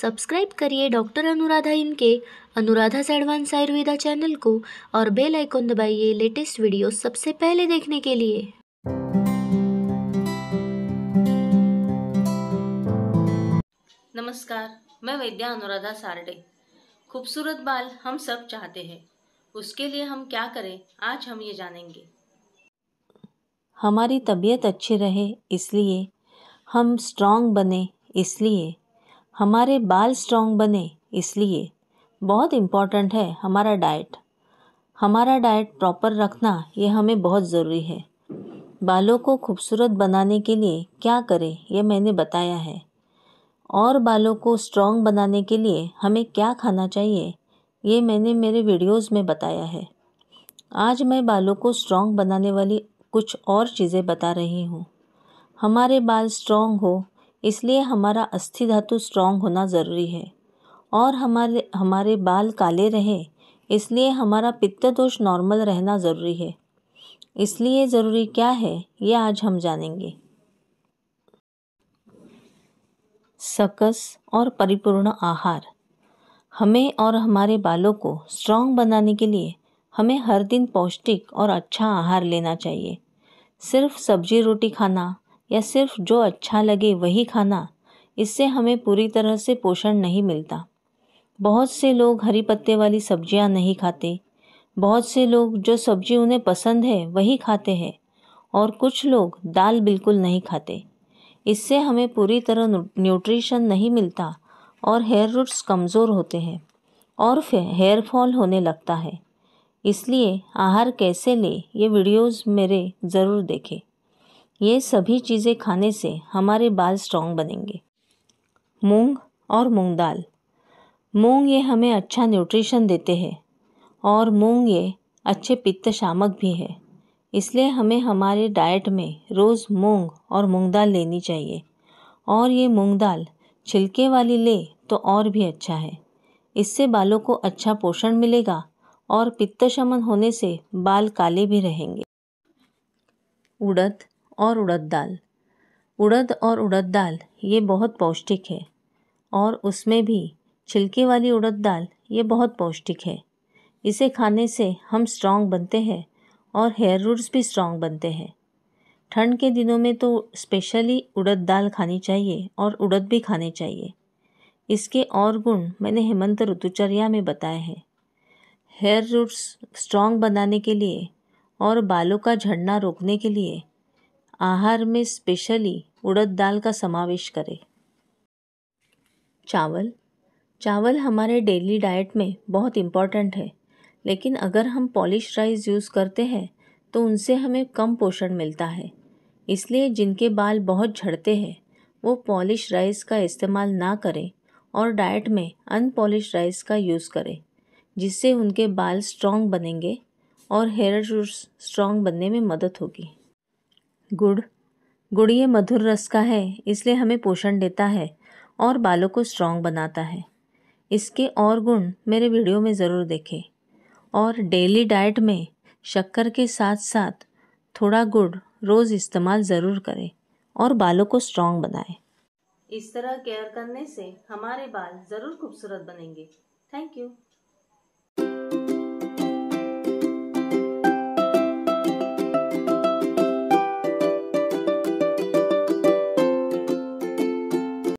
subscribe करिए doctor Anuradha इनके Anuradha advance Ayurveda channel को और बेल आइकन दबाइए लेटेस्ट वीडियो सबसे पहले देखने के लिए नमस्कार मैं वैद्या अनुराधा सारडे खूबसूरत बाल हम सब चाहते हैं उसके लिए हम क्या करें आज हम ये जानेंगे हमारी तबीयत अच्छी रहे इसलिए हम स्ट्रांग बने इसलिए हमारे बाल स्ट्रॉन्ग बने इसलिए बहुत इम्पॉर्टेंट है हमारा डाइट हमारा डाइट प्रॉपर रखना ये हमें बहुत ज़रूरी है बालों को खूबसूरत बनाने के लिए क्या करें यह मैंने बताया है और बालों को स्ट्रॉन्ग बनाने के लिए हमें क्या खाना चाहिए ये मैंने मेरे वीडियोस में बताया है आज मैं बालों को स्ट्रॉन्ग बनाने वाली कुछ और चीज़ें बता रही हूँ हमारे बाल स्ट्रॉन्ग हो इसलिए हमारा अस्थि धातु स्ट्रांग होना ज़रूरी है और हमारे हमारे बाल काले रहे इसलिए हमारा पित्त दोष नॉर्मल रहना ज़रूरी है इसलिए ज़रूरी क्या है ये आज हम जानेंगे सकस और परिपूर्ण आहार हमें और हमारे बालों को स्ट्रांग बनाने के लिए हमें हर दिन पौष्टिक और अच्छा आहार लेना चाहिए सिर्फ सब्जी रोटी खाना या सिर्फ जो अच्छा लगे वही खाना इससे हमें पूरी तरह से पोषण नहीं मिलता बहुत से लोग हरी पत्ते वाली सब्जियां नहीं खाते बहुत से लोग जो सब्जी उन्हें पसंद है वही खाते हैं और कुछ लोग दाल बिल्कुल नहीं खाते इससे हमें पूरी तरह न्यूट्रिशन नहीं मिलता और हेयर रूट्स कमज़ोर होते हैं और हेयर फॉल होने लगता है इसलिए आहार कैसे ले ये वीडियोस मेरे ज़रूर देखें ये सभी चीज़ें खाने से हमारे बाल स्ट्रॉन्ग बनेंगे मूंग और मूंग दाल मूंग ये हमें अच्छा न्यूट्रिशन देते हैं और मूंग ये अच्छे पित्त शामक भी है इसलिए हमें हमारे डाइट में रोज़ मूंग और मूंग दाल लेनी चाहिए और ये मूंग दाल छिलके वाली ले तो और भी अच्छा है इससे बालों को अच्छा पोषण मिलेगा और पित्त शमन होने से बाल काले भी रहेंगे उड़द और उड़द दाल उड़द और उड़द दाल ये बहुत पौष्टिक है और उसमें भी छिलके वाली उड़द दाल ये बहुत पौष्टिक है इसे खाने से हम स्ट्रांग बनते हैं और हेयर रूट्स भी स्ट्रांग बनते हैं ठंड के दिनों में तो स्पेशली उड़द दाल खानी चाहिए और उड़द भी खाने चाहिए इसके और गुण मैंने हेमंत ऋतुचर्या में बताए हैं हेयर रूट्स स्ट्रांग बनाने के लिए और बालों का झड़ना रोकने के लिए आहार में स्पेशली उड़द दाल का समावेश करें चावल चावल हमारे डेली डाइट में बहुत इम्पॉर्टेंट है लेकिन अगर हम पॉलिश राइस यूज़ करते हैं तो उनसे हमें कम पोषण मिलता है इसलिए जिनके बाल बहुत झड़ते हैं वो पॉलिश राइस का इस्तेमाल ना करें और डाइट में अनपॉलिश राइस का यूज़ करें जिससे उनके बाल स्ट्रॉन्ग बनेंगे और हेयर रूट्स स्ट्रॉन्ग बनने में मदद होगी गुड़ गुड़ ये मधुर रस का है इसलिए हमें पोषण देता है और बालों को स्ट्रॉन्ग बनाता है इसके और गुण मेरे वीडियो में ज़रूर देखें और डेली डाइट में शक्कर के साथ साथ थोड़ा गुड़ रोज़ इस्तेमाल ज़रूर करें और बालों को स्ट्रॉन्ग बनाएं इस तरह केयर करने से हमारे बाल ज़रूर खूबसूरत बनेंगे थैंक यू